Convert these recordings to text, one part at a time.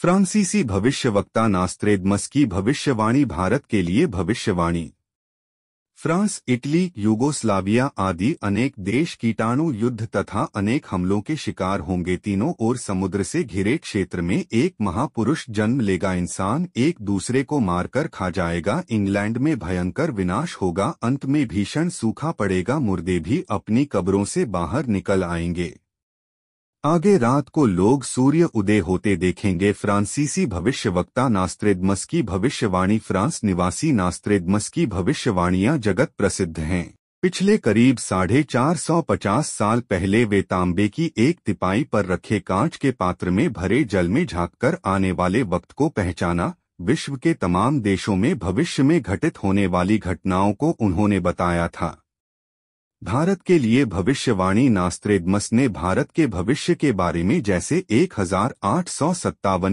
फ्रांसीसी भविष्यवक्ता नास्त्रेद की भविष्यवाणी भारत के लिए भविष्यवाणी फ्रांस इटली यूगोस्लाविया आदि अनेक देश कीटाणु युद्ध तथा अनेक हमलों के शिकार होंगे तीनों ओर समुद्र से घिरे क्षेत्र में एक महापुरुष जन्म लेगा इंसान एक दूसरे को मारकर खा जाएगा इंग्लैंड में भयंकर विनाश होगा अंत में भीषण सूखा पड़ेगा मुर्दे भी अपनी कब्रों से बाहर निकल आएंगे आगे रात को लोग सूर्य उदय होते देखेंगे फ्रांसीसी भविष्यवक्ता नास्त्रेदमस की भविष्यवाणी फ्रांस निवासी नास्त्रेदमस की भविष्यवाणियां जगत प्रसिद्ध हैं पिछले करीब साढ़े चार सौ पचास साल पहले वे तांबे की एक तिपाई पर रखे कांच के पात्र में भरे जल में झांककर आने वाले वक्त को पहचाना विश्व के तमाम देशों में भविष्य में घटित होने वाली घटनाओं को उन्होंने बताया था भारत के लिए भविष्यवाणी नास्त्रेडमस ने भारत के भविष्य के बारे में जैसे एक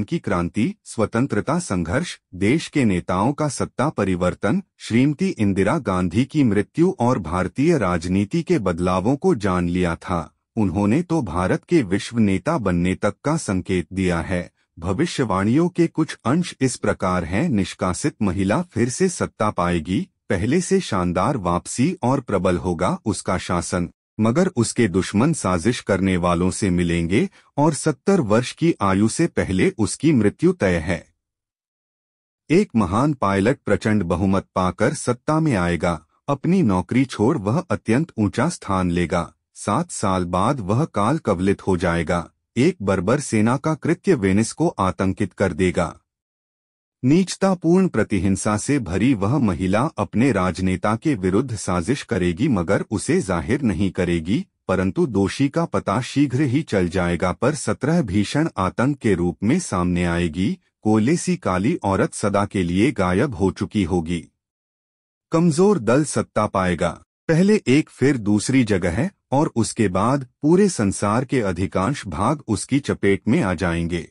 की क्रांति स्वतंत्रता संघर्ष देश के नेताओं का सत्ता परिवर्तन श्रीमती इंदिरा गांधी की मृत्यु और भारतीय राजनीति के बदलावों को जान लिया था उन्होंने तो भारत के विश्व नेता बनने तक का संकेत दिया है भविष्यवाणियों के कुछ अंश इस प्रकार हैं निष्कासित महिला फिर से सत्ता पाएगी पहले से शानदार वापसी और प्रबल होगा उसका शासन मगर उसके दुश्मन साजिश करने वालों से मिलेंगे और सत्तर वर्ष की आयु से पहले उसकी मृत्यु तय है एक महान पायलट प्रचंड बहुमत पाकर सत्ता में आएगा अपनी नौकरी छोड़ वह अत्यंत ऊंचा स्थान लेगा सात साल बाद वह काल कवलित हो जाएगा एक बर्बर सेना का कृत्य वेनिस को आतंकित कर देगा नीचतापूर्ण प्रतिहिंसा से भरी वह महिला अपने राजनेता के विरुद्ध साजिश करेगी मगर उसे जाहिर नहीं करेगी परंतु दोषी का पता शीघ्र ही चल जाएगा पर सत्रह भीषण आतंक के रूप में सामने आएगी कोयले सी काली औरत सदा के लिए गायब हो चुकी होगी कमजोर दल सत्ता पाएगा पहले एक फिर दूसरी जगह है और उसके बाद पूरे संसार के अधिकांश भाग उसकी चपेट में आ जाएंगे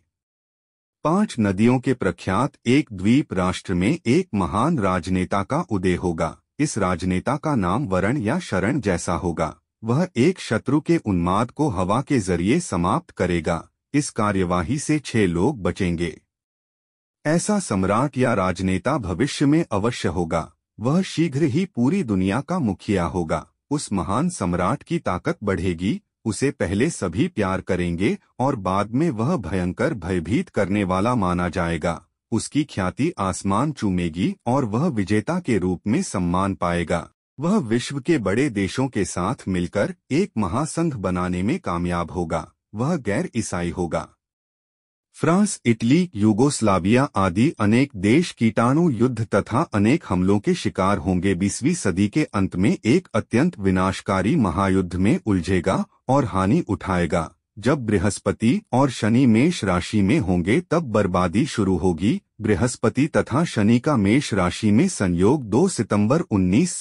पांच नदियों के प्रख्यात एक द्वीप राष्ट्र में एक महान राजनेता का उदय होगा इस राजनेता का नाम वरण या शरण जैसा होगा वह एक शत्रु के उन्माद को हवा के जरिए समाप्त करेगा इस कार्यवाही से छह लोग बचेंगे ऐसा सम्राट या राजनेता भविष्य में अवश्य होगा वह शीघ्र ही पूरी दुनिया का मुखिया होगा उस महान सम्राट की ताकत बढ़ेगी उसे पहले सभी प्यार करेंगे और बाद में वह भयंकर भयभीत करने वाला माना जाएगा उसकी ख्याति आसमान चूमेगी और वह विजेता के रूप में सम्मान पाएगा वह विश्व के बड़े देशों के साथ मिलकर एक महासंघ बनाने में कामयाब होगा वह गैर ईसाई होगा फ्रांस इटली यूगोस्लाविया आदि अनेक देश कीटाणु युद्ध तथा अनेक हमलों के शिकार होंगे बीसवीं सदी के अंत में एक अत्यंत विनाशकारी महायुद्ध में उलझेगा और हानि उठाएगा जब बृहस्पति और शनि मेष राशि में होंगे तब बर्बादी शुरू होगी बृहस्पति तथा शनि का मेष राशि में संयोग 2 सितंबर उन्नीस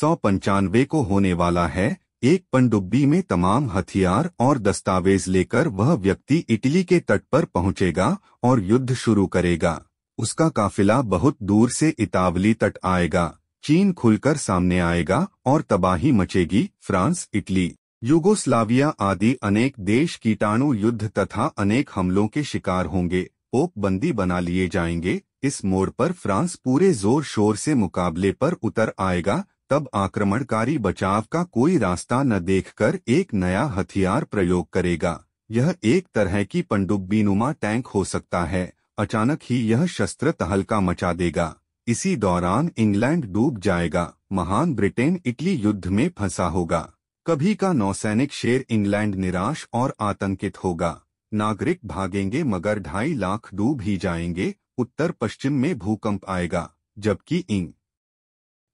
को होने वाला है एक पनडुब्बी में तमाम हथियार और दस्तावेज लेकर वह व्यक्ति इटली के तट पर पहुंचेगा और युद्ध शुरू करेगा उसका काफिला बहुत दूर से इतावली तट आएगा चीन खुलकर सामने आएगा और तबाही मचेगी फ्रांस इटली युगोस्लाविया आदि अनेक देश कीटाणु युद्ध तथा अनेक हमलों के शिकार होंगे ओप बंदी बना लिए जाएंगे इस मोड़ पर फ्रांस पूरे जोर शोर से मुकाबले पर उतर आएगा तब आक्रमणकारी बचाव का कोई रास्ता न देखकर एक नया हथियार प्रयोग करेगा यह एक तरह की नुमा टैंक हो सकता है अचानक ही यह शस्त्र तहलका मचा देगा इसी दौरान इंग्लैंड डूब जाएगा महान ब्रिटेन इटली युद्ध में फंसा होगा कभी का नौसैनिक शेर इंग्लैंड निराश और आतंकित होगा नागरिक भागेंगे मगर ढाई लाख डूब ही जाएंगे उत्तर पश्चिम में भूकंप आएगा जबकि इंग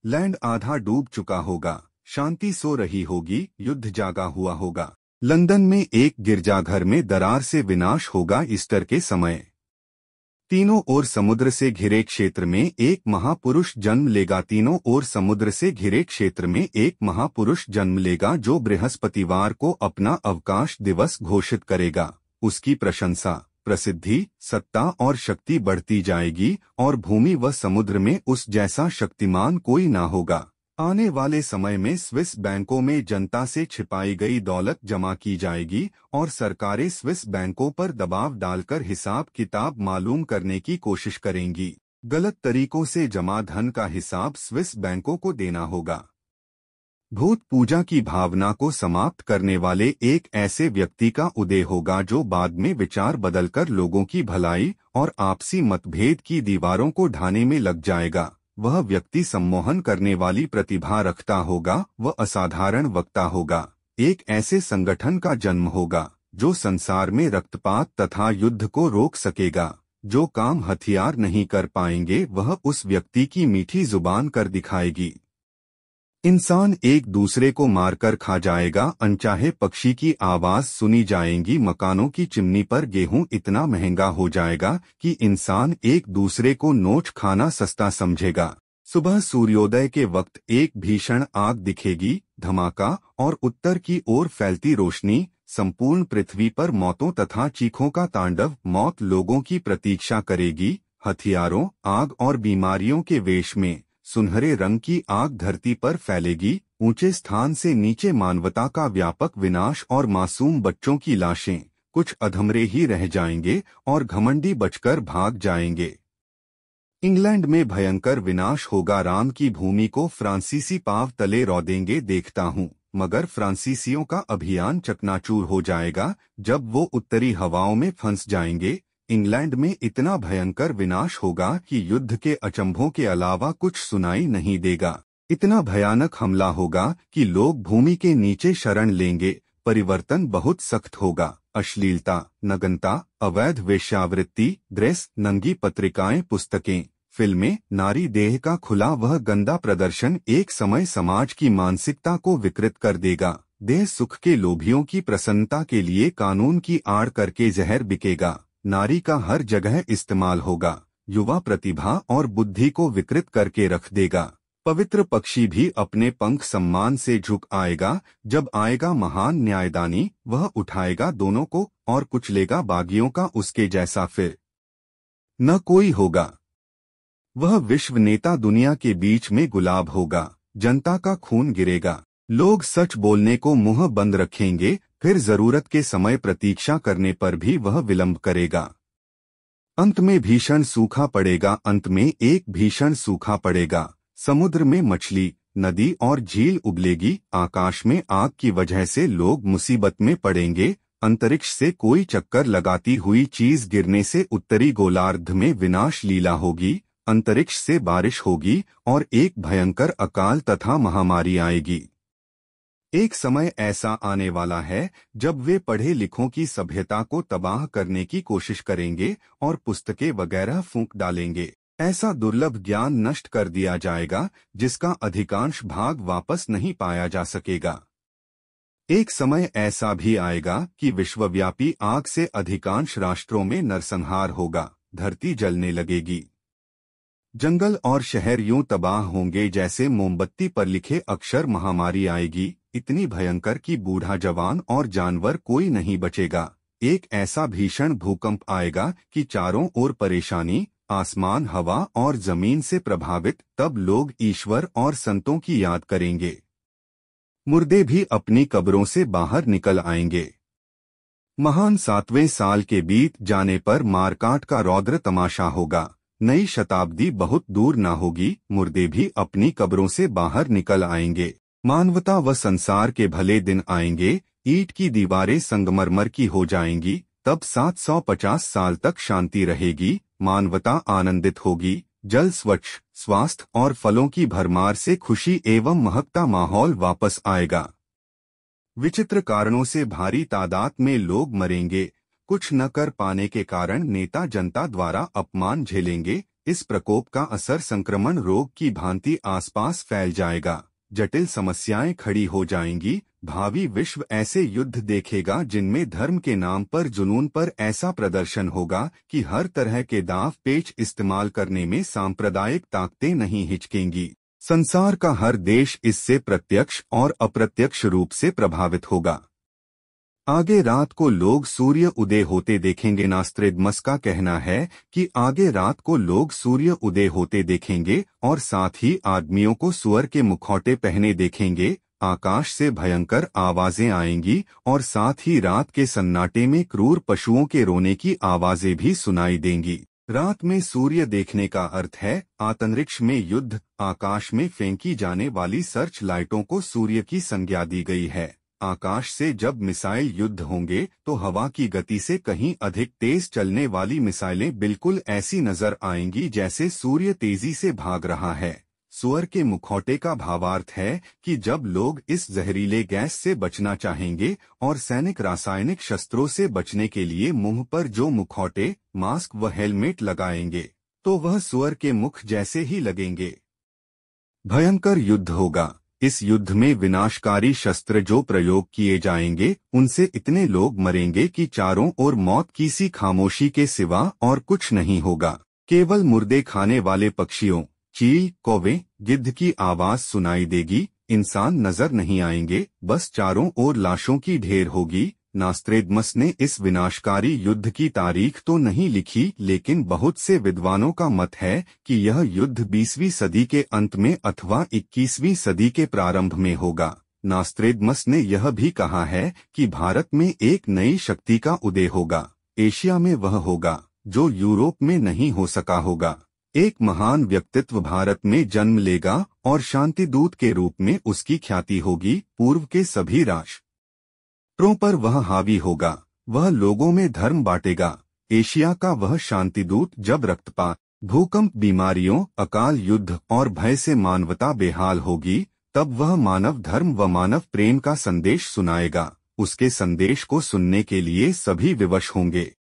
लैंड आधा डूब चुका होगा शांति सो रही होगी युद्ध जागा हुआ होगा लंदन में एक गिरजाघर में दरार से विनाश होगा ईस्टर के समय तीनों ओर समुद्र से घिरे क्षेत्र में एक महापुरुष जन्म लेगा तीनों ओर समुद्र से घिरे क्षेत्र में एक महापुरुष जन्म लेगा जो बृहस्पतिवार को अपना अवकाश दिवस घोषित करेगा उसकी प्रशंसा प्रसिद्धि सत्ता और शक्ति बढ़ती जाएगी और भूमि व समुद्र में उस जैसा शक्तिमान कोई ना होगा आने वाले समय में स्विस बैंकों में जनता से छिपाई गई दौलत जमा की जाएगी और सरकारें स्विस बैंकों पर दबाव डालकर हिसाब किताब मालूम करने की कोशिश करेंगी गलत तरीकों से जमा धन का हिसाब स्विस बैंकों को देना होगा भूत पूजा की भावना को समाप्त करने वाले एक ऐसे व्यक्ति का उदय होगा जो बाद में विचार बदलकर लोगों की भलाई और आपसी मतभेद की दीवारों को ढाने में लग जाएगा वह व्यक्ति सम्मोहन करने वाली प्रतिभा रखता होगा वह असाधारण वक्ता होगा एक ऐसे संगठन का जन्म होगा जो संसार में रक्तपात तथा युद्ध को रोक सकेगा जो काम हथियार नहीं कर पाएंगे वह उस व्यक्ति की मीठी जुबान कर दिखाएगी इंसान एक दूसरे को मारकर खा जाएगा अनचाहे पक्षी की आवाज सुनी जाएंगी मकानों की चिमनी पर गेहूं इतना महंगा हो जाएगा कि इंसान एक दूसरे को नोच खाना सस्ता समझेगा सुबह सूर्योदय के वक्त एक भीषण आग दिखेगी धमाका और उत्तर की ओर फैलती रोशनी संपूर्ण पृथ्वी पर मौतों तथा चीखों का तांडव मौत लोगों की प्रतीक्षा करेगी हथियारों आग और बीमारियों के वेश में सुनहरे रंग की आग धरती पर फैलेगी ऊंचे स्थान से नीचे मानवता का व्यापक विनाश और मासूम बच्चों की लाशें कुछ अधमरे ही रह जाएंगे और घमंडी बचकर भाग जाएंगे इंग्लैंड में भयंकर विनाश होगा राम की भूमि को फ्रांसीसी पाव तले रौदेंगे देखता हूँ मगर फ्रांसीसियों का अभियान चकनाचूर हो जाएगा जब वो उत्तरी हवाओं में फंस जाएंगे इंग्लैंड में इतना भयंकर विनाश होगा कि युद्ध के अचंभों के अलावा कुछ सुनाई नहीं देगा इतना भयानक हमला होगा कि लोग भूमि के नीचे शरण लेंगे परिवर्तन बहुत सख्त होगा अश्लीलता नगनता अवैध वेश्यावृत्ति ड्रेस नंगी पत्रिकाएं पुस्तकें फिल्में नारी देह का खुला वह गंदा प्रदर्शन एक समय समाज की मानसिकता को विकृत कर देगा देह सुख के लोभियों की प्रसन्नता के लिए कानून की आड़ करके जहर बिकेगा नारी का हर जगह इस्तेमाल होगा युवा प्रतिभा और बुद्धि को विकृत करके रख देगा पवित्र पक्षी भी अपने पंख सम्मान से झुक आएगा जब आएगा महान न्यायदानी वह उठाएगा दोनों को और कुचलेगा बागियों का उसके जैसा फिर न कोई होगा वह विश्व नेता दुनिया के बीच में गुलाब होगा जनता का खून गिरेगा लोग सच बोलने को मुंह बंद रखेंगे फिर जरूरत के समय प्रतीक्षा करने पर भी वह विलंब करेगा अंत में भीषण सूखा पड़ेगा अंत में एक भीषण सूखा पड़ेगा समुद्र में मछली नदी और झील उबलेगी आकाश में आग की वजह से लोग मुसीबत में पड़ेंगे अंतरिक्ष से कोई चक्कर लगाती हुई चीज गिरने से उत्तरी गोलार्ध में विनाश लीला होगी अंतरिक्ष से बारिश होगी और एक भयंकर अकाल तथा महामारी आएगी एक समय ऐसा आने वाला है जब वे पढ़े लिखों की सभ्यता को तबाह करने की कोशिश करेंगे और पुस्तकें वगैरह फूंक डालेंगे ऐसा दुर्लभ ज्ञान नष्ट कर दिया जाएगा जिसका अधिकांश भाग वापस नहीं पाया जा सकेगा एक समय ऐसा भी आएगा कि विश्वव्यापी आग से अधिकांश राष्ट्रों में नरसंहार होगा धरती जलने लगेगी जंगल और शहर यूं तबाह होंगे जैसे मोमबत्ती पर लिखे अक्षर महामारी आएगी इतनी भयंकर कि बूढ़ा जवान और जानवर कोई नहीं बचेगा एक ऐसा भीषण भूकंप आएगा कि चारों ओर परेशानी आसमान हवा और जमीन से प्रभावित तब लोग ईश्वर और संतों की याद करेंगे मुर्दे भी अपनी कब्रों से बाहर निकल आएंगे महान सातवें साल के बीत जाने पर मारकाट का रौद्र तमाशा होगा नई शताब्दी बहुत दूर ना होगी मुर्दे भी अपनी कब्रों से बाहर निकल आएंगे मानवता व संसार के भले दिन आएंगे ईट की दीवारें संगमरमर की हो जाएंगी तब 750 साल तक शांति रहेगी मानवता आनंदित होगी जल स्वच्छ स्वास्थ्य और फलों की भरमार से खुशी एवं महकता माहौल वापस आएगा विचित्र कारणों से भारी तादाद में लोग मरेंगे कुछ न कर पाने के कारण नेता जनता द्वारा अपमान झेलेंगे इस प्रकोप का असर संक्रमण रोग की भांति आसपास फैल जाएगा जटिल समस्याएं खड़ी हो जाएंगी भावी विश्व ऐसे युद्ध देखेगा जिनमें धर्म के नाम पर जुनून पर ऐसा प्रदर्शन होगा कि हर तरह के दाव पेच इस्तेमाल करने में सांप्रदायिक ताकतें नहीं हिचकेंगी संसार का हर देश इससे प्रत्यक्ष और अप्रत्यक्ष रूप से प्रभावित होगा आगे रात को लोग सूर्य उदय होते देखेंगे नास्त्रिदमस का कहना है कि आगे रात को लोग सूर्य उदय होते देखेंगे और साथ ही आदमियों को सुअर के मुखौटे पहने देखेंगे आकाश से भयंकर आवाजें आएंगी और साथ ही रात के सन्नाटे में क्रूर पशुओं के रोने की आवाजें भी सुनाई देंगी रात में सूर्य देखने का अर्थ है आतंरिक्ष में युद्ध आकाश में फेंकी जाने वाली सर्च लाइटों को सूर्य की संज्ञा दी गई है आकाश से जब मिसाइल युद्ध होंगे तो हवा की गति से कहीं अधिक तेज चलने वाली मिसाइलें बिल्कुल ऐसी नजर आएंगी जैसे सूर्य तेजी से भाग रहा है सुअर के मुखौटे का भावार्थ है कि जब लोग इस जहरीले गैस से बचना चाहेंगे और सैनिक रासायनिक शस्त्रों से बचने के लिए मुंह पर जो मुखौटे मास्क व हेलमेट लगाएंगे तो वह सुअर के मुख जैसे ही लगेंगे भयंकर युद्ध होगा इस युद्ध में विनाशकारी शस्त्र जो प्रयोग किए जाएंगे उनसे इतने लोग मरेंगे कि चारों ओर मौत की सी खामोशी के सिवा और कुछ नहीं होगा केवल मुर्दे खाने वाले पक्षियों चील कौवे गिद्ध की आवाज सुनाई देगी इंसान नजर नहीं आएंगे बस चारों ओर लाशों की ढेर होगी नास्त्रेडमस ने इस विनाशकारी युद्ध की तारीख तो नहीं लिखी लेकिन बहुत से विद्वानों का मत है कि यह युद्ध 20वीं सदी के अंत में अथवा 21वीं सदी के प्रारंभ में होगा नास्त्रेडमस ने यह भी कहा है कि भारत में एक नई शक्ति का उदय होगा एशिया में वह होगा जो यूरोप में नहीं हो सका होगा एक महान व्यक्तित्व भारत में जन्म लेगा और शांतिदूत के रूप में उसकी ख्याति होगी पूर्व के सभी राष्ट्र क्षेत्रों पर वह हावी होगा वह लोगों में धर्म बांटेगा एशिया का वह शांतिदूत जब रक्तपात भूकंप बीमारियों अकाल युद्ध और भय से मानवता बेहाल होगी तब वह मानव धर्म व मानव प्रेम का संदेश सुनाएगा उसके संदेश को सुनने के लिए सभी विवश होंगे